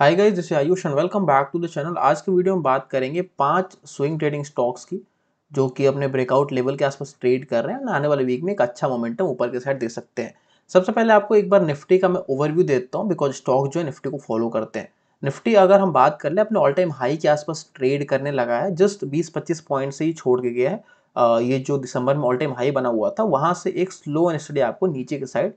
hi guys this Ayush and welcome back to the channel आज की video में बात करेंगे पांच स्विंग ट्रेडिंग स्टॉक्स की जो कि अपने ब्रेकआउट लेवल के आसपास ट्रेड कर रहे हैं आने वाले वीक में एक अच्छा मोमेंटम ऊपर के साइड दे सकते हैं सबसे पहले आपको एक बार निफ्टी का मैं ओवरव्यू देता हूँ बिकॉज स्टॉक जो है निफ्टी को फॉलो करते हैं निफ्टी अगर हम बात कर ले अपने ऑल टाइम हाई के आसपास ट्रेड करने लगा है जस्ट बीस पच्चीस पॉइंट से ही छोड़ के गया है ये जो दिसंबर में ऑल टाइम हाई बना हुआ था वहाँ से एक स्लो एंड स्टडी आपको नीचे के साइड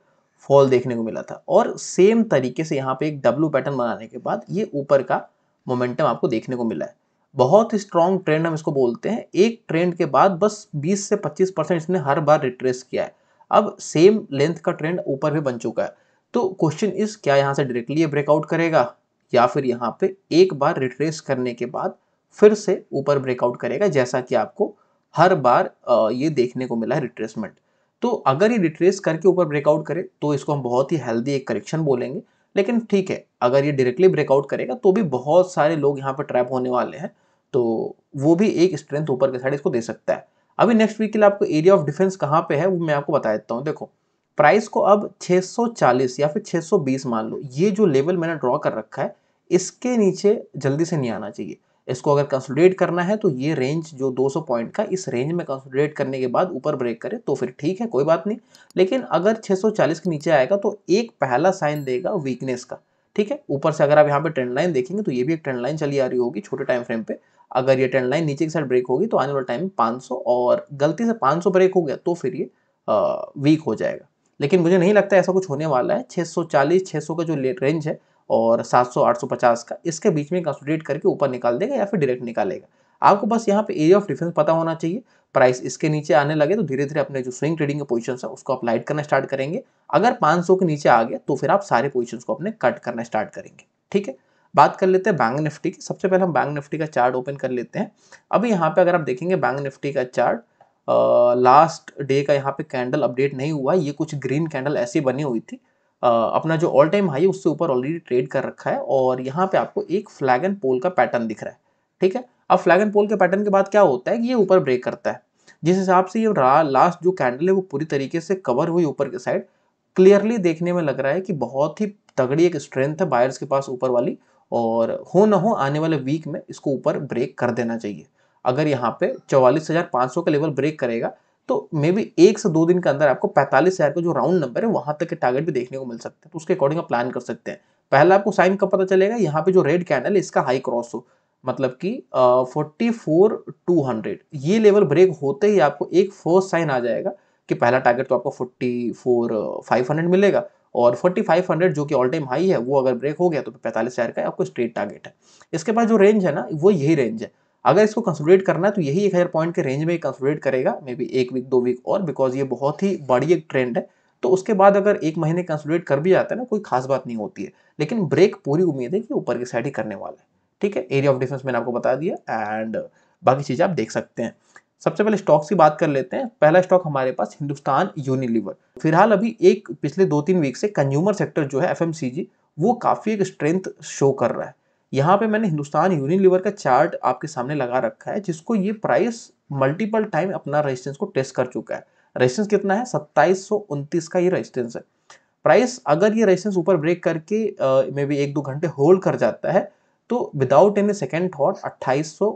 फॉल देखने को मिला था और सेम तरीके से यहाँ पे एक डब्लू पैटर्न बनाने के बाद ये ऊपर का मोमेंटम आपको देखने को मिला है बहुत ही स्ट्रॉन्ग ट्रेंड हम इसको बोलते हैं एक ट्रेंड के बाद बस 20 से 25 परसेंट इसने हर बार रिट्रेस किया है अब सेम लेंथ का ट्रेंड ऊपर भी बन चुका है तो क्वेश्चन इस क्या यहाँ से डायरेक्टली ये ब्रेकआउट करेगा या फिर यहाँ पे एक बार रिट्रेस करने के बाद फिर से ऊपर ब्रेकआउट करेगा जैसा कि आपको हर बार ये देखने को मिला है रिट्रेसमेंट तो अगर ये रिट्रेस करके ऊपर ब्रेकआउट करे तो इसको हम बहुत ही हेल्दी एक करेक्शन बोलेंगे लेकिन ठीक है अगर ये डायरेक्टली ब्रेकआउट करेगा तो भी बहुत सारे लोग यहाँ पर ट्रैप होने वाले हैं तो वो भी एक स्ट्रेंथ ऊपर के साइड इसको दे सकता है अभी नेक्स्ट वीक के लिए आपको एरिया ऑफ डिफेंस कहाँ पे है वो मैं आपको बता देता हूँ देखो प्राइस को अब 640 या फिर 620 मान लो ये जो लेवल मैंने ड्रॉ कर रखा है इसके नीचे जल्दी से नहीं आना चाहिए इसको अगर कंसोलिडेट करना है तो ये रेंज जो 200 पॉइंट का इस रेंज में कंसोलिडेट करने के बाद ऊपर ब्रेक करे तो फिर ठीक है कोई बात नहीं लेकिन अगर 640 के नीचे आएगा तो एक पहला साइन देगा वीकनेस का ठीक है ऊपर से अगर आप यहाँ पे ट्रेंड लाइन देखेंगे तो ये भी एक ट्रेंड लाइन चली आ रही होगी छोटे टाइम फ्रेम पे अगर ये ट्रेंड लाइन नीचे की साइड ब्रेक होगी तो आने वाले टाइम में सौ और गलती से सौ ब्रेक हो गया तो फिर ये वीक हो जाएगा लेकिन मुझे नहीं लगता ऐसा कुछ होने वाला है 640 600 का जो रेंज है और 700 850 का इसके बीच में कंसोलिडेट करके ऊपर निकाल देगा या फिर डायरेक्ट निकालेगा आपको बस यहाँ पे एरिया ऑफ डिफेंस पता होना चाहिए प्राइस इसके नीचे आने लगे तो धीरे धीरे अपने जो स्विंग ट्रेडिंग के पोजीशन है उसको आप लाइट करना स्टार्ट करेंगे अगर 500 के नीचे आ गया तो फिर आप सारे पोजिशन को अपने कट करना स्टार्ट करेंगे ठीक है बात कर लेते हैं बैंक निफ्टी की सबसे पहले हम बैंक निफ्टी का चार्ट ओपन कर लेते हैं अभी यहाँ पे अगर आप देखेंगे बैंक निफ्टी का चार्ट लास्ट डे का यहाँ पे कैंडल अपडेट नहीं हुआ ये कुछ ग्रीन कैंडल ऐसी बनी हुई थी अपना जो ऑल टाइम हाई है उससे ऊपर ऑलरेडी ट्रेड कर रखा है और यहाँ पे आपको एक फ्लैग एंड पोल का पैटर्न दिख रहा है ठीक है अब फ्लैग एंड पोल के पैटर्न के बाद क्या होता है कि ये ऊपर ब्रेक करता है जिस हिसाब से ये लास्ट जो कैंडल है वो पूरी तरीके से कवर हुई ऊपर की साइड क्लियरली देखने में लग रहा है कि बहुत ही तगड़ी एक स्ट्रेंथ है बायर्स के पास ऊपर वाली और हो ना हो आने वाले वीक में इसको ऊपर ब्रेक कर देना चाहिए अगर यहाँ पे चौवालीस हज़ार सौ का लेवल ब्रेक करेगा तो मे बी एक से दो दिन के अंदर आपको पैंतालीस हज़ार का जो राउंड नंबर है वहां तक के टारगेट भी देखने को मिल सकते हैं तो उसके अकॉर्डिंग आप प्लान कर सकते हैं पहला आपको साइन का पता चलेगा यहाँ पे जो रेड कैंडल है इसका हाई क्रॉस हो मतलब कि फोर्टी फोर टू हंड्रेड ये लेवल ब्रेक होते ही आपको एक फर्स्ट साइन आ जाएगा कि पहला टारगेट तो आपको फोर्टी फोर फाइव हंड्रेड मिलेगा और फोर्टी फाइव हंड्रेड जो कि ऑल टाइम हाई है वो अगर ब्रेक हो गया तो पैंतालीस हज़ार का आपको स्ट्रेट टारगेट है इसके बाद जो रेंज है ना वो यही रेंज है अगर इसको कंसोलिडेट करना है तो यही एक हज़ार पॉइंट के रेंज में कंसोलिडेट करेगा मे बी एक वीक दो वीक और बिकॉज ये बहुत ही बड़ी एक ट्रेंड है तो उसके बाद अगर एक महीने कंसोलिडेट कर भी जाता है ना कोई खास बात नहीं होती है लेकिन ब्रेक पूरी उम्मीद है कि ऊपर की साइड ही करने वाला है ठीक है एरिया ऑफ डिफेंस मैंने आपको बता दिया एंड बाकी चीज़ें आप देख सकते हैं सबसे पहले स्टॉक्स की बात कर लेते हैं पहला स्टॉक हमारे पास हिंदुस्तान यूनिलीवर फिलहाल अभी एक पिछले दो तीन वीक से कंज्यूमर सेक्टर जो है एफ वो काफ़ी एक स्ट्रेंथ शो कर रहा है यहाँ पे मैंने हिंदुस्तान यूनिलीवर का चार्ट आपके सामने लगा रखा है जिसको ये प्राइस मल्टीपल टाइम अपना रेजिस्टेंस को टेस्ट कर चुका है रेजिस्टेंस कितना है सत्ताईस का ये रेजिस्टेंस है प्राइस अगर ये रेजिस्टेंस ऊपर ब्रेक करके मे बी एक दो घंटे होल्ड कर जाता है तो विदाउट एनी सेकेंड थॉट अट्ठाईस सौ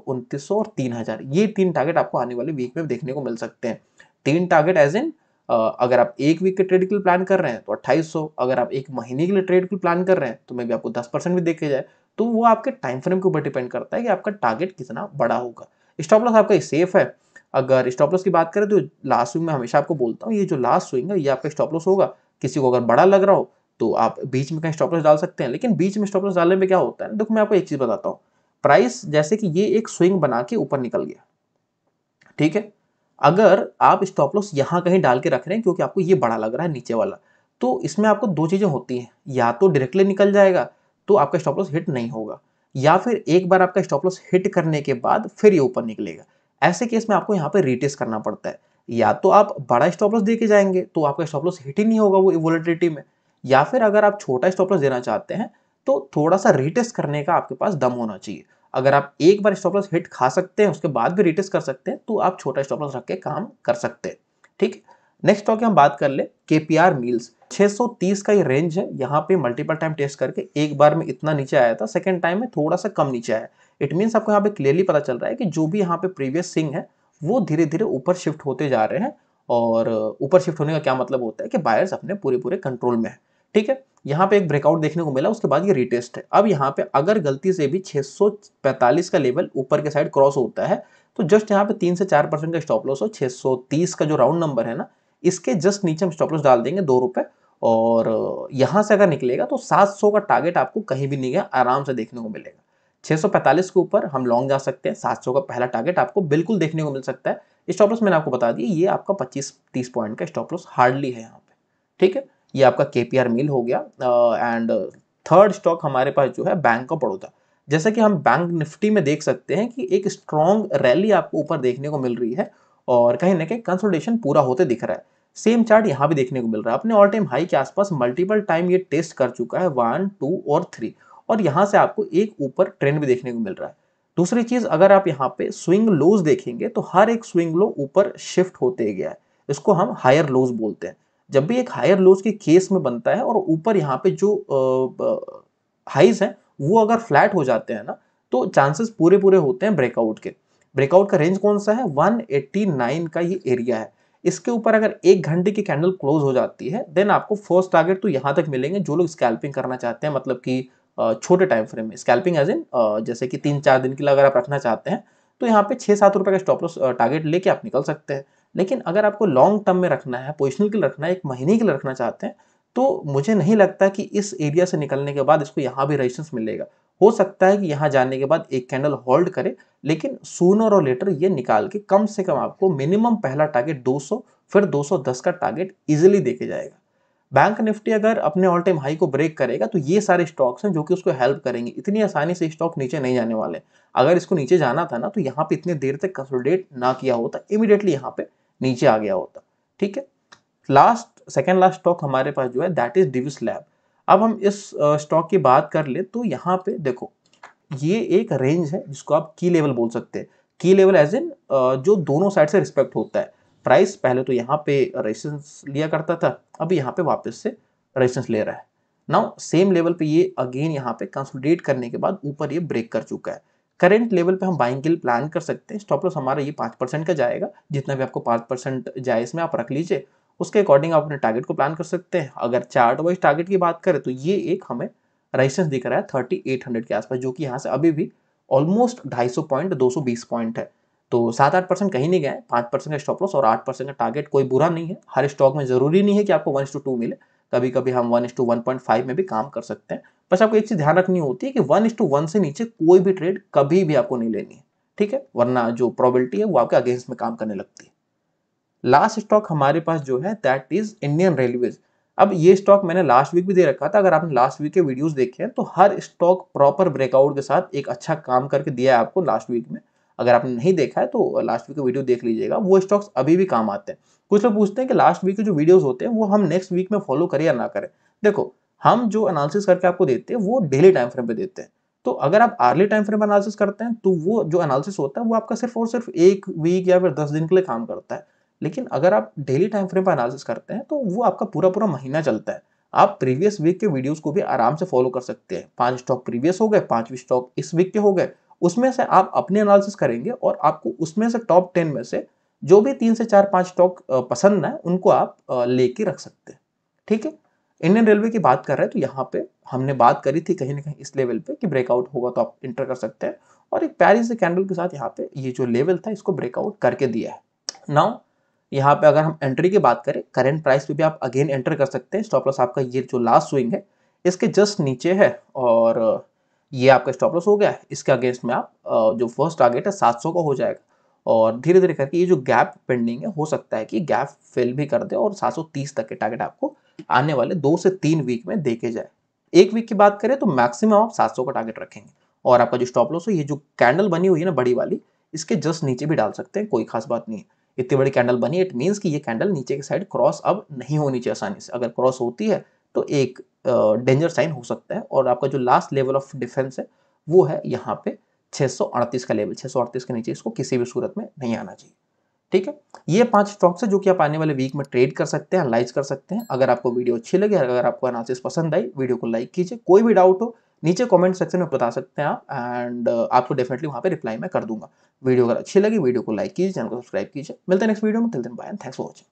और हजार ये तीन टारगेट आपको आने वाले वीक में देखने को मिल सकते हैं तीन टारगेट एज इन अगर आप एक वीक के ट्रेड के लिए प्लान कर रहे हैं तो 2800 अगर आप एक महीने के लिए ट्रेड के लिए प्लान कर रहे हैं तो मे भी आपको 10 परसेंट भी देखे जाए तो वो आपके टाइम फ्रेम के ऊपर डिपेंड करता है कि आपका टारगेट कितना बड़ा होगा स्टॉप लॉस आपका सेफ है अगर स्टॉप लॉस की बात करें तो लास्ट स्विंग में हमेशा आपको बोलता हूँ ये जो लास्ट स्विंग है ये आपका स्टॉप लॉस होगा किसी को अगर बड़ा लग रहा हो तो आप बीच में कहीं स्टॉप लॉस डाल सकते हैं लेकिन बीच में स्टॉप लॉस डालने में क्या होता है देखो मैं आपको एक चीज़ बताता हूँ प्राइस जैसे कि ये एक स्विंग बना के ऊपर निकल गया ठीक है अगर आप स्टॉप लॉस यहाँ कहीं डाल के रख रहे हैं क्योंकि आपको ये बड़ा लग रहा है नीचे वाला तो इसमें आपको दो चीज़ें होती हैं या तो डायरेक्टली निकल जाएगा तो आपका स्टॉप लॉस हिट नहीं होगा या फिर एक बार आपका स्टॉप लॉस हिट करने के बाद फिर ये ऊपर निकलेगा ऐसे केस में आपको यहाँ पर रिटेस्ट करना पड़ता है या तो आप बड़ा स्टॉप लॉस दे के जाएंगे तो आपका स्टॉप लॉस हिट ही नहीं होगा वो वोलेटिलिटी में या फिर अगर आप छोटा स्टॉप लॉस देना चाहते हैं तो थोड़ा सा रिटेस्ट करने का आपके पास दम होना चाहिए अगर आप एक बार स्टॉप लॉस हिट खा सकते हैं उसके बाद भी रिटेस्ट कर सकते हैं तो आप छोटा स्टॉप लॉस रख के काम कर सकते हैं ठीक है नेक्स्ट टॉक हम बात कर ले के पी आर मील्स 630 का ये रेंज है यहाँ पे मल्टीपल टाइम टेस्ट करके एक बार में इतना नीचे आया था सेकेंड टाइम में थोड़ा सा कम नीचे आया इट मीन्स आपको यहाँ पे क्लियरली पता चल रहा है कि जो भी यहाँ पे प्रीवियस सिंग है वो धीरे धीरे ऊपर शिफ्ट होते जा रहे हैं और ऊपर शिफ्ट होने का क्या मतलब होता है कि बायर्स अपने पूरे पूरे कंट्रोल में है ठीक है यहाँ पे एक ब्रेकआउट देखने को मिला उसके बाद ये रिटेस्ट है अब यहाँ पे अगर गलती से भी 645 का लेवल ऊपर के साइड क्रॉस होता है तो जस्ट यहाँ पे तीन से चार परसेंट का स्टॉप लॉस हो 630 का जो राउंड नंबर है ना इसके जस्ट नीचे हम स्टॉप लॉस डाल देंगे दो रुपए और यहां से अगर निकलेगा तो 700 का टारगेट आपको कहीं भी नहीं गया आराम से देखने को मिलेगा 645 के ऊपर हम लॉन्ग जा सकते हैं 700 का पहला टारगेट आपको बिल्कुल देखने को मिल सकता है स्टॉप लॉस मैंने आपको बता दिया ये आपका 25-30 पॉइंट का स्टॉप लॉस हार्डली है यहाँ पे ठीक है ये आपका के मिल हो गया एंड थर्ड स्टॉक हमारे पास जो है बैंक ऑफ बड़ौदा जैसे कि हम बैंक निफ्टी में देख सकते हैं कि एक स्ट्रॉन्ग रैली आपको ऊपर देखने को मिल रही है और कहीं ना कहीं कंसोलिडेशन पूरा होते दिख रहा है सेम चार्ट यहाँ भी देखने को मिल रहा है अपने ऑल टाइम हाई के आसपास मल्टीपल टाइम ये टेस्ट कर चुका है वन टू और थ्री और यहाँ से आपको एक ऊपर ट्रेंड भी देखने को मिल रहा है दूसरी चीज़ अगर आप यहाँ पे स्विंग लोज देखेंगे तो हर एक स्विंग लो ऊपर शिफ्ट होते गया है इसको हम हायर लोज बोलते हैं जब भी एक हायर लोज के केस में बनता है और ऊपर यहाँ पे जो हाइज है वो अगर फ्लैट हो जाते हैं ना तो चांसेस पूरे पूरे होते हैं ब्रेकआउट के ब्रेकआउट का रेंज कौन सा है 189 का ये एरिया है इसके ऊपर अगर एक घंटे की कैंडल क्लोज हो जाती है देन आपको फर्स्ट टारगेट तो यहाँ तक मिलेंगे जो लोग स्कैल्पिंग करना चाहते हैं मतलब कि छोटे टाइम फ्रेम में स्कैल्पिंग एज इन जैसे कि तीन चार दिन के लिए अगर आप रखना चाहते हैं तो यहाँ पे छः सात रुपये का स्टॉप लॉस टारगेट लेके आप निकल सकते हैं लेकिन अगर आपको लॉन्ग टर्म में रखना है पोजिशनल के लिए रखना है एक महीने के लिए रखना चाहते हैं तो मुझे नहीं लगता कि इस एरिया से निकलने के बाद इसको यहाँ भी रेजिस्टेंस मिलेगा हो सकता है कि यहाँ जाने के बाद एक कैंडल होल्ड करे लेकिन सूनर और लेटर ये निकाल के कम से कम आपको मिनिमम पहला टारगेट 200 फिर 210 का टारगेट इजिली देखे जाएगा बैंक निफ्टी अगर अपने ऑल टाइम हाई को ब्रेक करेगा तो ये सारे स्टॉक्स हैं जो कि उसको हेल्प करेंगे इतनी आसानी से स्टॉक नीचे नहीं जाने वाले अगर इसको नीचे जाना था ना तो यहाँ पे इतने देर तक कंसोलिडेट ना किया होता इमिडिएटली यहाँ पे नीचे आ गया होता ठीक है लास्ट सेकेंड लास्ट स्टॉक हमारे पास जो है दैट इज डिविस लैब अब हम इस स्टॉक की बात कर ले तो यहाँ पे देखो ये एक रेंज है जिसको आप की लेवल बोल सकते हैं की लेवल एज इन जो दोनों साइड से रिस्पेक्ट होता है प्राइस पहले तो यहाँ पे रेजिस्टेंस लिया करता था अब यहाँ पे वापस से रेजिस्टेंस ले रहा है नाउ सेम लेवल पे ये अगेन यहाँ पे कंसोलिडेट करने के बाद ऊपर ये ब्रेक कर चुका है करेंट लेवल पे हम बाइंग के लिए प्लान कर सकते हैं स्टॉप लॉस हमारा ये पाँच परसेंट का जाएगा जितना भी आपको पाँच परसेंट जाए इसमें आप रख लीजिए उसके अकॉर्डिंग आप अपने टारगेट को प्लान कर सकते हैं अगर चार्ट वाइज टारगेट की बात करें तो ये एक हमें रेजिस्टेंस दिख रहा है थर्टी एट हंड्रेड के आसपास जो कि यहाँ से अभी भी ऑलमोस्ट ढाई सौ पॉइंट दो सौ बीस पॉइंट है तो सात आठ परसेंट कहीं नहीं गए पाँच परसेंट का स्टॉप लॉस और आठ परसेंट का टारगेट कोई बुरा नहीं है हर स्टॉक में जरूरी नहीं है कि आपको वन टू टू मिले कभी कभी हम one two one point five में भी काम कर सकते हैं बस आपको एक चीज़ ध्यान रखनी होती है कि वन टू वन से नीचे कोई भी ट्रेड कभी भी आपको नहीं लेनी है ठीक है वरना जो प्रॉबिलिटी है वो आपके अगेंस्ट में काम करने लगती है लास्ट स्टॉक हमारे पास जो है दैट इज इंडियन रेलवेज अब ये स्टॉक मैंने लास्ट वीक भी दे रखा था अगर आपने लास्ट वीक के वीडियोस देखे हैं तो हर स्टॉक प्रॉपर ब्रेकआउट के साथ एक अच्छा काम करके दिया है आपको लास्ट वीक में अगर आपने नहीं देखा है तो लास्ट वीक का वीडियो देख लीजिएगा वो स्टॉक्स अभी भी काम आते हैं कुछ लोग पूछते हैं कि लास्ट वीक के जो वीडियोज होते हैं वो हम नेक्स्ट वीक में फॉलो करें या ना करें देखो हम जो एनालिसिस करके आपको देते हैं वो डेली टाइम फ्रेम पे देते हैं तो अगर आप आर्ली टाइम फ्रेम एनालिसिस करते हैं तो वो जो एनालिसिस होता है वो आपका सिर्फ और सिर्फ एक वीक या फिर दस दिन के लिए काम करता है लेकिन अगर आप डेली टाइम फ्रेम पर एनालिसिस करते हैं तो वो आपका पूरा पूरा महीना चलता है आप प्रीवियस वीक के वीडियोस को भी आराम से फॉलो कर सकते हैं पांच स्टॉक प्रीवियस हो गए पांचवी स्टॉक इस वीक के हो गए उसमें से आप अपने एनालिसिस करेंगे और आपको उसमें से टॉप टेन में से जो भी तीन से चार पांच स्टॉक पसंद है उनको आप लेके रख सकते हैं ठीक है इंडियन रेलवे की बात कर रहे हैं तो यहाँ पे हमने बात करी थी कहीं ना कहीं इस लेवल पे कि ब्रेकआउट होगा तो आप इंटर कर सकते हैं और एक पैरिस कैंडल के साथ यहाँ पे ये जो लेवल था इसको ब्रेकआउट करके दिया है नाउ यहाँ पे अगर हम एंट्री की बात करें करेंट प्राइस पे भी आप अगेन एंटर कर सकते हैं स्टॉप लॉस आपका ये जो लास्ट स्विंग है इसके जस्ट नीचे है और ये आपका स्टॉप लॉस हो गया है इसके अगेंस्ट में आप जो फर्स्ट टारगेट है सात का हो जाएगा और धीरे धीरे करके ये जो गैप पेंडिंग है हो सकता है कि गैप फिल भी कर दे और सात तक के टारगेट आपको आने वाले दो से तीन वीक में देखे जाए एक वीक की बात करें तो मैक्सिमम आप सात का टारगेट रखेंगे और आपका जो स्टॉप लॉस है ये जो कैंडल बनी हुई है ना बड़ी वाली इसके जस्ट नीचे भी डाल सकते हैं कोई खास बात नहीं है इतनी बड़ी कैंडल बनी इट मीन्स कि ये कैंडल नीचे की साइड क्रॉस अब नहीं होनी चाहिए आसानी से अगर क्रॉस होती है तो एक डेंजर साइन हो सकता है और आपका जो लास्ट लेवल ऑफ डिफेंस है वो है यहाँ पे 638 का लेवल 638 के नीचे इसको किसी भी सूरत में नहीं आना चाहिए ठीक है ये पांच स्टॉक्स है जो कि आप आने वाले वीक में ट्रेड कर सकते हैं एनालाइज कर सकते हैं अगर आपको वीडियो अच्छी लगे अगर आपको अनालिस पसंद आई वीडियो को लाइक कीजिए कोई भी डाउट हो नीचे कमेंट सेक्शन में बता सकते हैं आप एंड uh, आपको डेफिनेटली वहाँ पे रिप्लाई मैं कर दूंगा वीडियो अगर अच्छी लगी वीडियो को लाइक कीजिए चैनल को सब्सक्राइब कीजिए मिलते हैं नेक्स्ट वीडियो में till then bye and thanks for watching